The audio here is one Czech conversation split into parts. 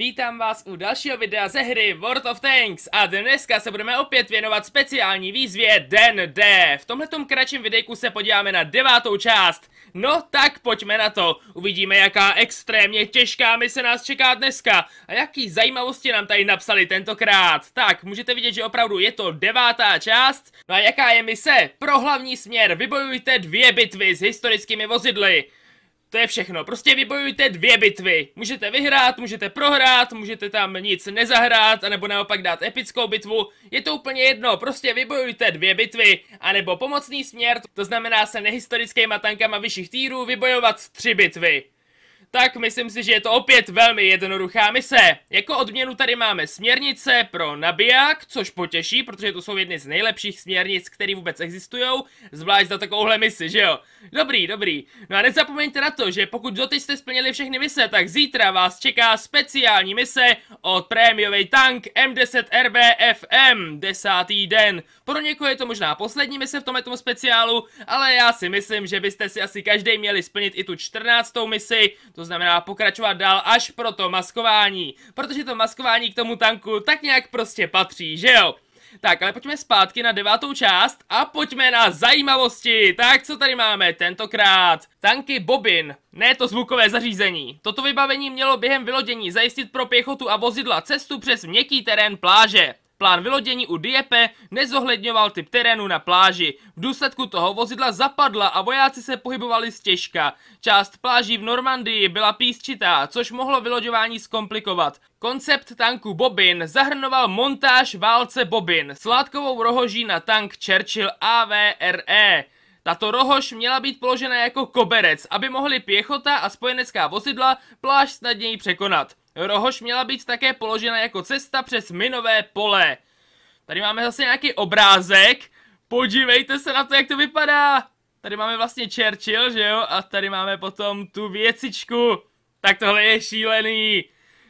Vítám vás u dalšího videa ze hry World of Tanks a dneska se budeme opět věnovat speciální výzvě Den D. V tomhletom kratším videjku se podíváme na devátou část. No tak pojďme na to, uvidíme jaká extrémně těžká mise nás čeká dneska a jaký zajímavosti nám tady napsali tentokrát. Tak, můžete vidět, že opravdu je to devátá část. No a jaká je mise? Pro hlavní směr vybojujte dvě bitvy s historickými vozidly. To je všechno, prostě vybojujte dvě bitvy. Můžete vyhrát, můžete prohrát, můžete tam nic nezahrát, anebo naopak dát epickou bitvu. Je to úplně jedno, prostě vybojujte dvě bitvy, a nebo pomocný směr, to znamená se nehistorickýma tankama vyšších týrů vybojovat tři bitvy tak myslím si, že je to opět velmi jednoduchá mise. Jako odměnu tady máme směrnice pro nabiják, což potěší, protože to jsou jedny z nejlepších směrnic, které vůbec existují, zvlášť za takovouhle misi, že jo? Dobrý, dobrý. No a nezapomeňte na to, že pokud doteď jste splnili všechny mise, tak zítra vás čeká speciální mise od prémiový tank m 10 rbfm desátý den. Pro někoho je to možná poslední mise v tomto speciálu, ale já si myslím, že byste si asi každý měli splnit i tu čtrnáctou misi, to to znamená pokračovat dál až pro to maskování, protože to maskování k tomu tanku tak nějak prostě patří, že jo? Tak, ale pojďme zpátky na devátou část a pojďme na zajímavosti. Tak, co tady máme tentokrát? Tanky bobin, ne to zvukové zařízení. Toto vybavení mělo během vylodění zajistit pro pěchotu a vozidla cestu přes měkký terén pláže. Plán vylodění u Diepe nezohledňoval typ terénu na pláži. V důsledku toho vozidla zapadla a vojáci se pohybovali stěžka. Část pláží v Normandii byla písčitá, což mohlo vyloďování zkomplikovat. Koncept tanku Bobin zahrnoval montáž válce Bobin s látkovou rohoží na tank Churchill AVRE. Tato rohož měla být položena jako koberec, aby mohly pěchota a spojenecká vozidla pláž snadněji překonat. Rohoš měla být také položena jako cesta přes minové pole. Tady máme zase nějaký obrázek. Podívejte se na to, jak to vypadá. Tady máme vlastně Churchill, že jo? A tady máme potom tu věcičku. Tak tohle je šílený.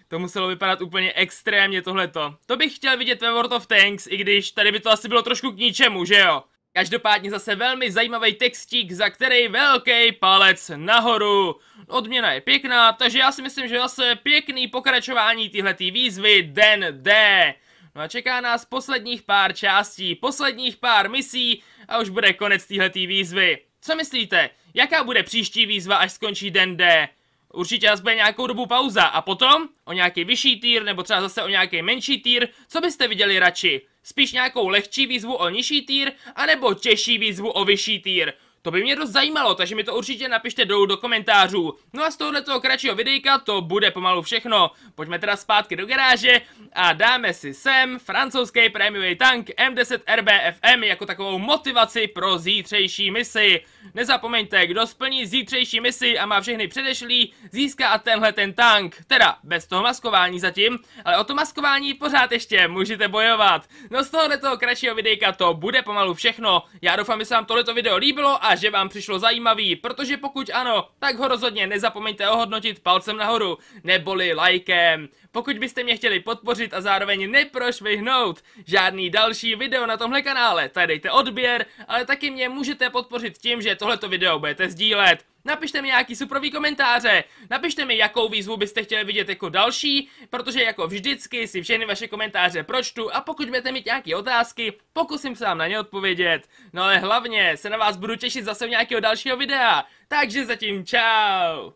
To muselo vypadat úplně extrémně tohleto. To bych chtěl vidět ve World of Tanks, i když tady by to asi bylo trošku k ničemu, že jo? Každopádně zase velmi zajímavý textík, za který velký palec nahoru. Odměna je pěkná, takže já si myslím, že zase pěkný pokračování tyhletý výzvy Den D. No a čeká nás posledních pár částí, posledních pár misí a už bude konec téhletý výzvy. Co myslíte, jaká bude příští výzva, až skončí Den D? Určitě zase bude nějakou dobu pauza a potom o nějaký vyšší týr nebo třeba zase o nějaký menší týr, co byste viděli radši? Spíš nějakou lehčí výzvu o nižší týr, anebo těžší výzvu o vyšší týr. To by mě dost zajímalo, takže mi to určitě napište dolů do komentářů. No a z tohoto kratšího videjka to bude pomalu všechno. Pojďme teda zpátky do garáže a dáme si sem francouzský prémiový tank M10 RBFM jako takovou motivaci pro zítřejší misi. Nezapomeňte, kdo splní zítřejší misi a má všechny předešlý, získá a tenhle ten tank. Teda bez toho maskování zatím, ale o to maskování pořád ještě můžete bojovat. No z tohoto kratšího videjka to bude pomalu všechno. Já doufám, že se vám tohleto video líbilo a a že vám přišlo zajímavý, protože pokud ano, tak ho rozhodně nezapomeňte ohodnotit palcem nahoru, neboli lajkem. Pokud byste mě chtěli podpořit a zároveň neprošvihnout žádný další video na tomhle kanále, tak dejte odběr, ale taky mě můžete podpořit tím, že tohleto video budete sdílet. Napište mi nějaký suprový komentáře, napište mi, jakou výzvu byste chtěli vidět jako další, protože jako vždycky si všechny vaše komentáře pročtu a pokud budete mít nějaké otázky, pokusím se vám na ně odpovědět. No ale hlavně se na vás budu těšit zase u nějakého dalšího videa, takže zatím čau!